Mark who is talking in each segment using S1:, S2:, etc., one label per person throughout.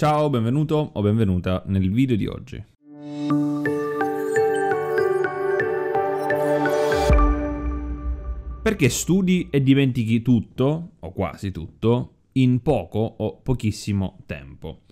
S1: Ciao, benvenuto o benvenuta nel video di oggi. Perché studi e dimentichi tutto, o quasi tutto, in poco o pochissimo tempo?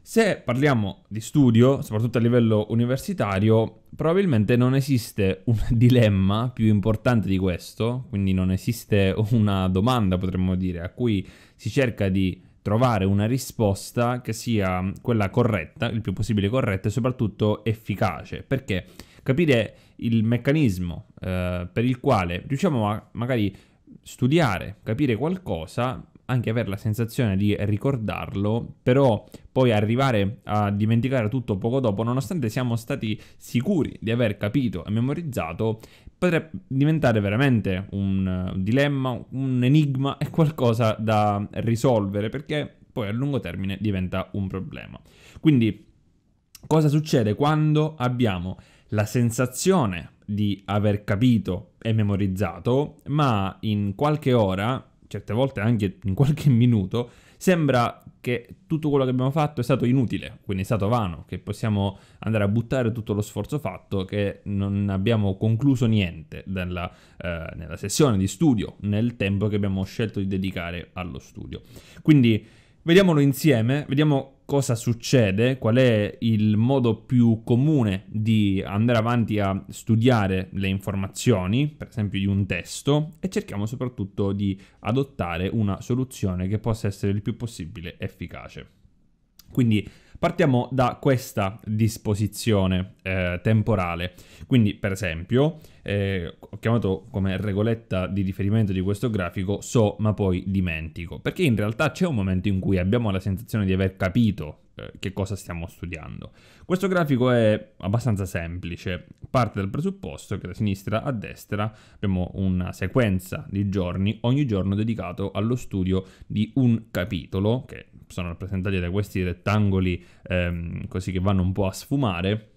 S1: Se parliamo di studio, soprattutto a livello universitario, probabilmente non esiste un dilemma più importante di questo, quindi non esiste una domanda, potremmo dire, a cui si cerca di trovare una risposta che sia quella corretta, il più possibile corretta e soprattutto efficace, perché capire il meccanismo eh, per il quale riusciamo a magari studiare, capire qualcosa, anche avere la sensazione di ricordarlo, però poi arrivare a dimenticare tutto poco dopo, nonostante siamo stati sicuri di aver capito e memorizzato, potrebbe diventare veramente un, eh, un dilemma, un enigma e qualcosa da risolvere perché poi a lungo termine diventa un problema. Quindi cosa succede quando abbiamo la sensazione di aver capito e memorizzato, ma in qualche ora certe volte anche in qualche minuto, sembra che tutto quello che abbiamo fatto è stato inutile, quindi è stato vano, che possiamo andare a buttare tutto lo sforzo fatto, che non abbiamo concluso niente nella, eh, nella sessione di studio, nel tempo che abbiamo scelto di dedicare allo studio. Quindi vediamolo insieme, vediamo cosa succede, qual è il modo più comune di andare avanti a studiare le informazioni, per esempio di un testo, e cerchiamo soprattutto di adottare una soluzione che possa essere il più possibile efficace. Quindi Partiamo da questa disposizione eh, temporale. Quindi, per esempio, eh, ho chiamato come regoletta di riferimento di questo grafico so ma poi dimentico, perché in realtà c'è un momento in cui abbiamo la sensazione di aver capito eh, che cosa stiamo studiando. Questo grafico è abbastanza semplice, parte dal presupposto che da sinistra a destra abbiamo una sequenza di giorni, ogni giorno dedicato allo studio di un capitolo, che sono rappresentati da questi rettangoli ehm, così che vanno un po' a sfumare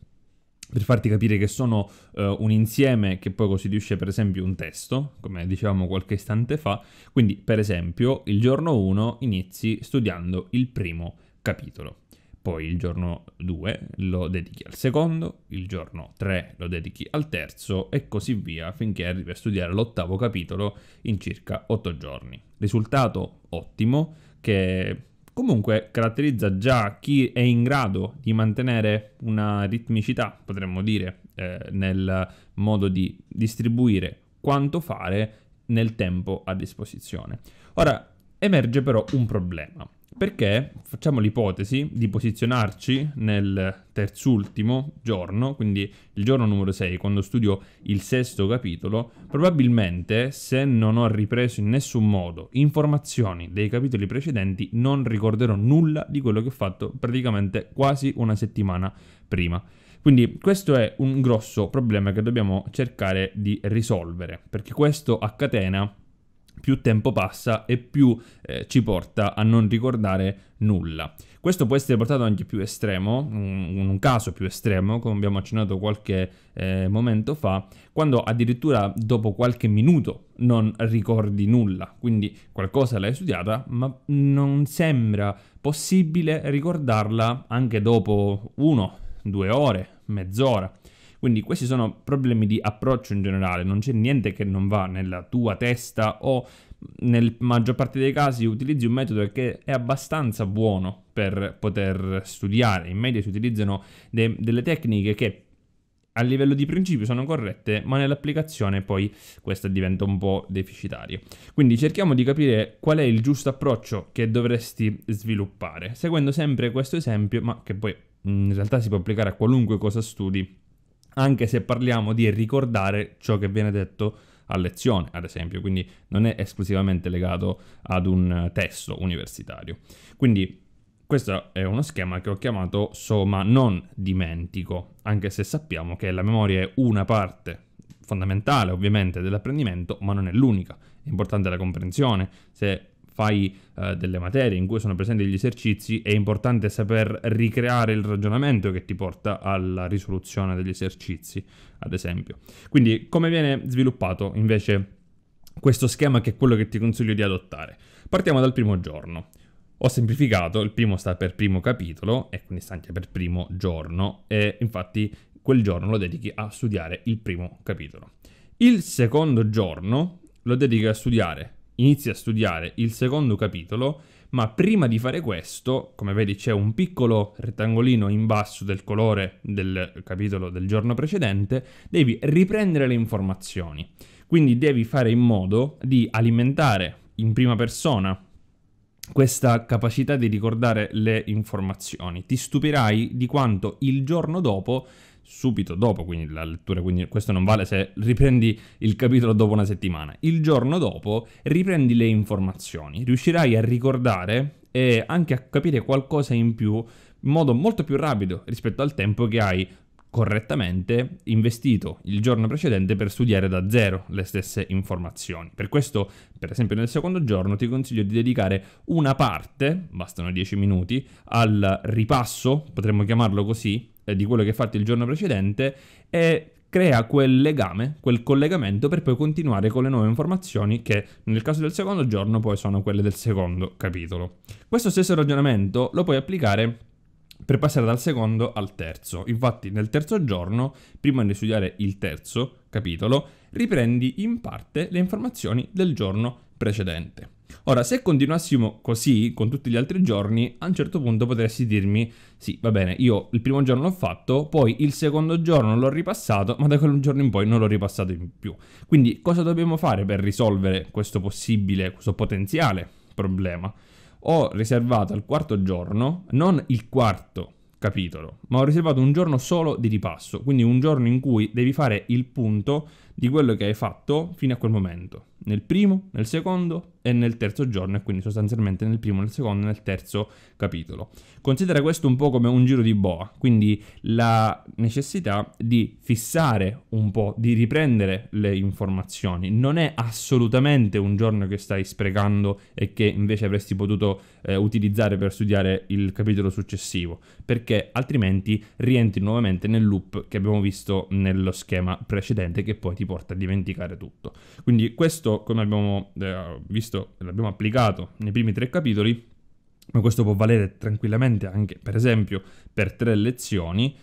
S1: per farti capire che sono uh, un insieme che poi costituisce per esempio un testo, come dicevamo qualche istante fa, quindi per esempio il giorno 1 inizi studiando il primo capitolo, poi il giorno 2 lo dedichi al secondo, il giorno 3 lo dedichi al terzo e così via finché arrivi a studiare l'ottavo capitolo in circa 8 giorni. Risultato ottimo che comunque caratterizza già chi è in grado di mantenere una ritmicità, potremmo dire, eh, nel modo di distribuire quanto fare nel tempo a disposizione. Ora emerge però un problema. Perché facciamo l'ipotesi di posizionarci nel terzultimo giorno, quindi il giorno numero 6, quando studio il sesto capitolo, probabilmente se non ho ripreso in nessun modo informazioni dei capitoli precedenti non ricorderò nulla di quello che ho fatto praticamente quasi una settimana prima. Quindi questo è un grosso problema che dobbiamo cercare di risolvere, perché questo a catena più tempo passa e più eh, ci porta a non ricordare nulla. Questo può essere portato anche più estremo, in un caso più estremo, come abbiamo accennato qualche eh, momento fa, quando addirittura dopo qualche minuto non ricordi nulla, quindi qualcosa l'hai studiata, ma non sembra possibile ricordarla anche dopo uno, due ore, mezz'ora. Quindi questi sono problemi di approccio in generale, non c'è niente che non va nella tua testa o nella maggior parte dei casi utilizzi un metodo che è abbastanza buono per poter studiare. In media si utilizzano de- delle tecniche che a livello di principio sono corrette, ma nell'applicazione poi questa diventa un po' deficitaria. Quindi cerchiamo di capire qual è il giusto approccio che dovresti sviluppare, seguendo sempre questo esempio, ma che poi in realtà si può applicare a qualunque cosa studi anche se parliamo di ricordare ciò che viene detto a lezione, ad esempio, quindi non è esclusivamente legato ad un testo universitario. Quindi questo è uno schema che ho chiamato soma non dimentico, anche se sappiamo che la memoria è una parte fondamentale ovviamente dell'apprendimento, ma non è l'unica. È importante la comprensione. Se fai eh, delle materie in cui sono presenti gli esercizi, è importante saper ricreare il ragionamento che ti porta alla risoluzione degli esercizi, ad esempio. Quindi come viene sviluppato invece questo schema che è quello che ti consiglio di adottare? Partiamo dal primo giorno. Ho semplificato, il primo sta per primo capitolo e quindi sta anche per primo giorno e infatti quel giorno lo dedichi a studiare il primo capitolo. Il secondo giorno lo dedichi a studiare inizi a studiare il secondo capitolo, ma prima di fare questo, come vedi c'è un piccolo rettangolino in basso del colore del capitolo del giorno precedente, devi riprendere le informazioni. Quindi devi fare in modo di alimentare in prima persona questa capacità di ricordare le informazioni. Ti stupirai di quanto il giorno dopo subito dopo, quindi la lettura, quindi questo non vale se riprendi il capitolo dopo una settimana. Il giorno dopo riprendi le informazioni, riuscirai a ricordare e anche a capire qualcosa in più in modo molto più rapido rispetto al tempo che hai correttamente investito il giorno precedente per studiare da zero le stesse informazioni. Per questo, per esempio, nel secondo giorno ti consiglio di dedicare una parte, bastano 10 minuti, al ripasso, potremmo chiamarlo così, eh, di quello che hai fatto il giorno precedente e crea quel legame, quel collegamento per poi continuare con le nuove informazioni che nel caso del secondo giorno poi sono quelle del secondo capitolo. Questo stesso ragionamento lo puoi applicare per passare dal secondo al terzo. Infatti nel terzo giorno, prima di studiare il terzo capitolo, riprendi in parte le informazioni del giorno precedente. Ora, se continuassimo così con tutti gli altri giorni, a un certo punto potresti dirmi, sì, va bene, io il primo giorno l'ho fatto, poi il secondo giorno l'ho ripassato, ma da quel giorno in poi non l'ho ripassato in più. Quindi cosa dobbiamo fare per risolvere questo possibile, questo potenziale problema? Ho riservato al quarto giorno, non il quarto capitolo, ma ho riservato un giorno solo di ripasso, quindi un giorno in cui devi fare il punto di quello che hai fatto fino a quel momento nel primo, nel secondo e nel terzo giorno, e quindi sostanzialmente nel primo, nel secondo e nel terzo capitolo. Considera questo un po' come un giro di boa, quindi la necessità di fissare un po', di riprendere le informazioni. Non è assolutamente un giorno che stai sprecando e che invece avresti potuto eh, utilizzare per studiare il capitolo successivo, perché altrimenti rientri nuovamente nel loop che abbiamo visto nello schema precedente che poi ti porta a dimenticare tutto. Quindi questo questo, come abbiamo eh, visto, l'abbiamo applicato nei primi tre capitoli, ma questo può valere tranquillamente anche, per esempio, per tre lezioni.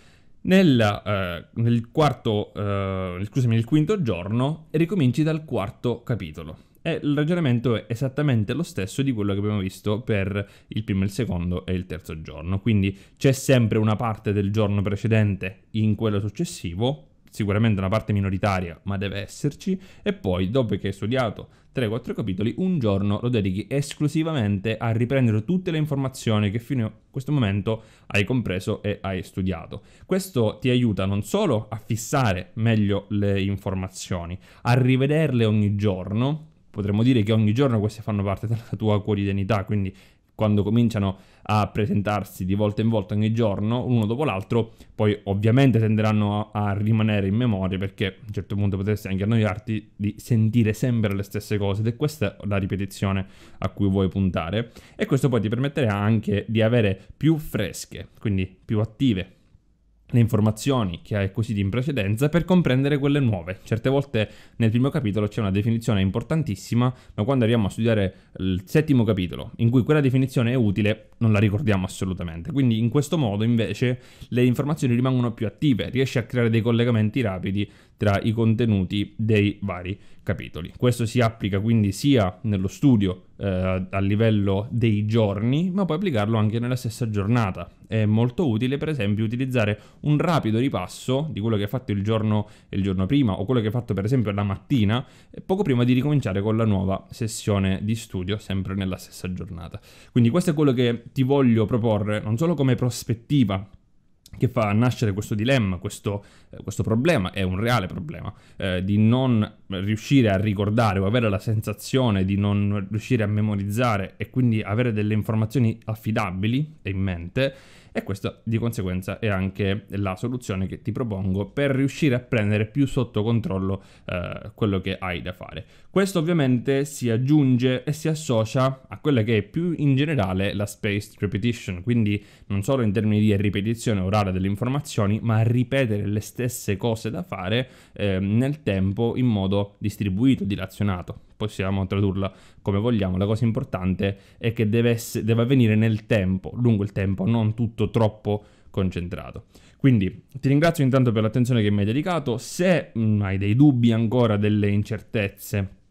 S1: Nella, eh, nel, quarto, eh, scusami, nel quinto giorno ricominci dal quarto capitolo. E il ragionamento è esattamente lo stesso di quello che abbiamo visto per il primo, il secondo e il terzo giorno. Quindi c'è sempre una parte del giorno precedente in quello successivo, sicuramente una parte minoritaria, ma deve esserci, e poi dopo che hai studiato 3-4 capitoli, un giorno lo dedichi esclusivamente a riprendere tutte le informazioni che fino a questo momento hai compreso e hai studiato. Questo ti aiuta non solo a fissare meglio le informazioni, a rivederle ogni giorno, potremmo dire che ogni giorno queste fanno parte della tua quotidianità, quindi quando cominciano a presentarsi di volta in volta ogni giorno, uno dopo l'altro, poi ovviamente tenderanno a, a rimanere in memoria perché a un certo punto potresti anche annoiarti di sentire sempre le stesse cose ed è questa la ripetizione a cui vuoi puntare e questo poi ti permetterà anche di avere più fresche, quindi più attive le informazioni che hai acquisito in precedenza per comprendere quelle nuove. Certe volte nel primo capitolo c'è una definizione importantissima, ma quando arriviamo a studiare il settimo capitolo, in cui quella definizione è utile, non la ricordiamo assolutamente. Quindi in questo modo invece le informazioni rimangono più attive, riesci a creare dei collegamenti rapidi tra i contenuti dei vari capitoli. Questo si applica quindi sia nello studio eh, a livello dei giorni, ma puoi applicarlo anche nella stessa giornata. È molto utile, per esempio, utilizzare un rapido ripasso di quello che hai fatto il giorno, il giorno prima o quello che hai fatto, per esempio, la mattina, eh, poco prima di ricominciare con la nuova sessione di studio, sempre nella stessa giornata. Quindi questo è quello che ti voglio proporre, non solo come prospettiva che fa nascere questo dilemma, questo, eh, questo problema, è un reale problema, eh, di non riuscire a ricordare o avere la sensazione di non riuscire a memorizzare e quindi avere delle informazioni affidabili e in mente e questa di conseguenza è anche la soluzione che ti propongo per riuscire a prendere più sotto controllo eh, quello che hai da fare. Questo ovviamente si aggiunge e si associa a quella che è più in generale la spaced repetition, quindi non solo in termini di ripetizione orale delle informazioni, ma ripetere le stesse cose da fare eh, nel tempo in modo distribuito, dilazionato. Possiamo tradurla come vogliamo, la cosa importante è che deve, essere, deve avvenire nel tempo, lungo il tempo, non tutto troppo concentrato. Quindi ti ringrazio intanto per l'attenzione che mi hai dedicato, se mh, hai dei dubbi ancora, delle incertezze,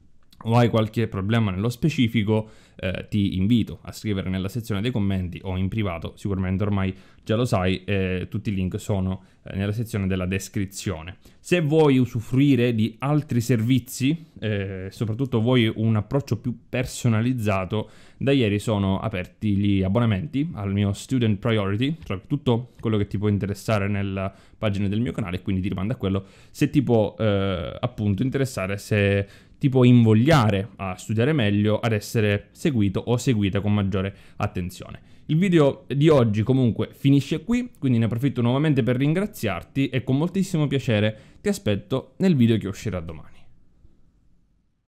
S1: o hai qualche problema nello specifico, eh, ti invito a scrivere nella sezione dei commenti o in privato, sicuramente ormai già lo sai, eh, tutti i link sono eh, nella sezione della descrizione. Se vuoi usufruire di altri servizi, eh, soprattutto vuoi un approccio più personalizzato, da ieri sono aperti gli abbonamenti al mio Student Priority, cioè tutto quello che ti può interessare nella pagina del mio canale, quindi ti rimando a quello se ti può eh, appunto interessare se ti può invogliare a studiare meglio, ad essere seguito o seguita con maggiore attenzione. Il video di oggi comunque finisce qui, quindi ne approfitto nuovamente per ringraziarti e con moltissimo piacere ti aspetto nel video che uscirà domani.